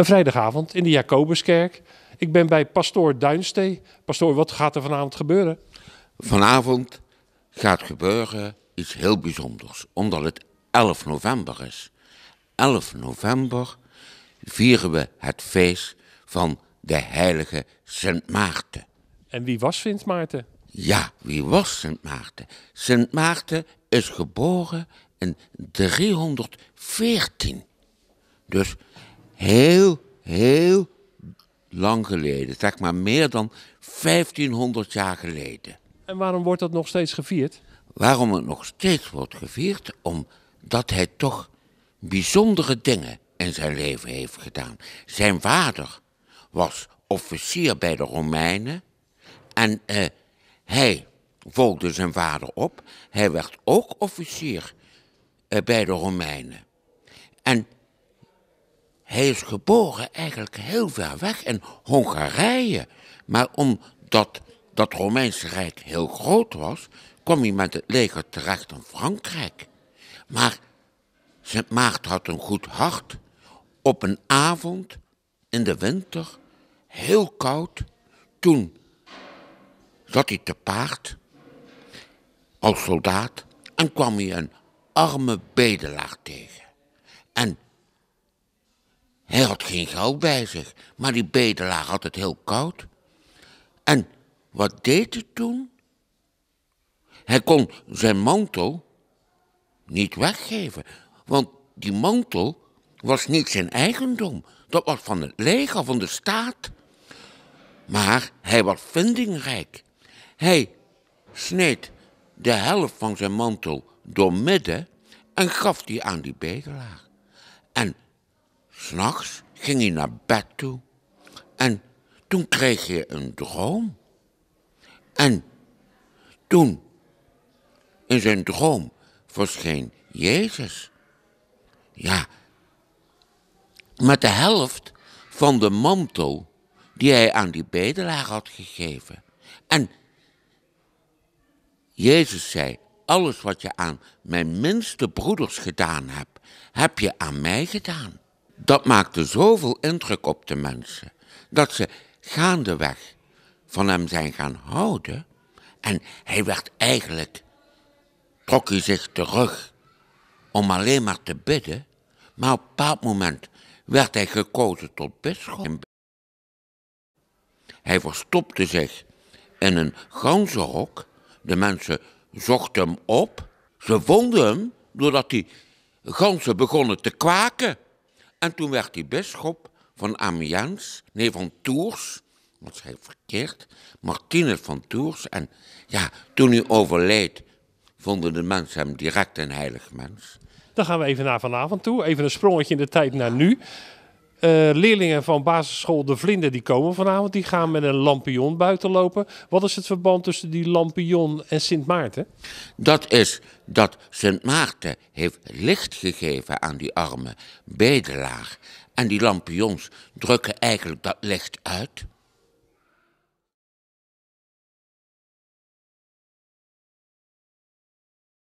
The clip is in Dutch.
Een vrijdagavond in de Jacobuskerk. Ik ben bij pastoor Duinstee. Pastoor, wat gaat er vanavond gebeuren? Vanavond gaat gebeuren iets heel bijzonders, omdat het 11 november is. 11 november vieren we het feest van de heilige Sint Maarten. En wie was Sint Maarten? Ja, wie was Sint Maarten? Sint Maarten is geboren in 314. Dus heel, heel lang geleden. Zeg maar meer dan 1500 jaar geleden. En waarom wordt dat nog steeds gevierd? Waarom het nog steeds wordt gevierd? Omdat hij toch bijzondere dingen in zijn leven heeft gedaan. Zijn vader was officier bij de Romeinen. En eh, hij volgde zijn vader op. Hij werd ook officier eh, bij de Romeinen. En hij is geboren eigenlijk heel ver weg in Hongarije. Maar omdat dat Romeinse Rijk heel groot was, kwam hij met het leger terecht in Frankrijk. Maar Sint Maarten had een goed hart. Op een avond in de winter, heel koud, toen zat hij te paard als soldaat en kwam hij een arme bedelaar tegen. En hij had geen geld bij zich, maar die bedelaar had het heel koud. En wat deed hij toen? Hij kon zijn mantel niet weggeven, want die mantel was niet zijn eigendom. Dat was van het leger, van de staat. Maar hij was vindingrijk. Hij sneed de helft van zijn mantel doormidden en gaf die aan die bedelaar. En S'nachts ging hij naar bed toe en toen kreeg hij een droom. En toen, in zijn droom, verscheen Jezus. Ja, met de helft van de mantel die hij aan die bedelaar had gegeven. En Jezus zei, alles wat je aan mijn minste broeders gedaan hebt, heb je aan mij gedaan dat maakte zoveel indruk op de mensen dat ze gaandeweg van hem zijn gaan houden. En hij werd eigenlijk, trok hij zich terug om alleen maar te bidden. Maar op een bepaald moment werd hij gekozen tot bisschop. Hij verstopte zich in een ganzenhok. De mensen zochten hem op. Ze vonden hem doordat die ganzen begonnen te kwaken. En toen werd hij bisschop van Amiens, nee van Tours, wat zei verkeerd, Martinus van Tours. En ja, toen hij overleed, vonden de mensen hem direct een heilig mens. Dan gaan we even naar vanavond toe. Even een sprongetje in de tijd naar nu. Eh, leerlingen van basisschool De Vlinder die komen vanavond. Die gaan met een lampion buiten lopen. Wat is het verband tussen die lampion en Sint Maarten? Dat is dat Sint Maarten heeft licht gegeven aan die arme bedelaar. En die lampions drukken eigenlijk dat licht uit.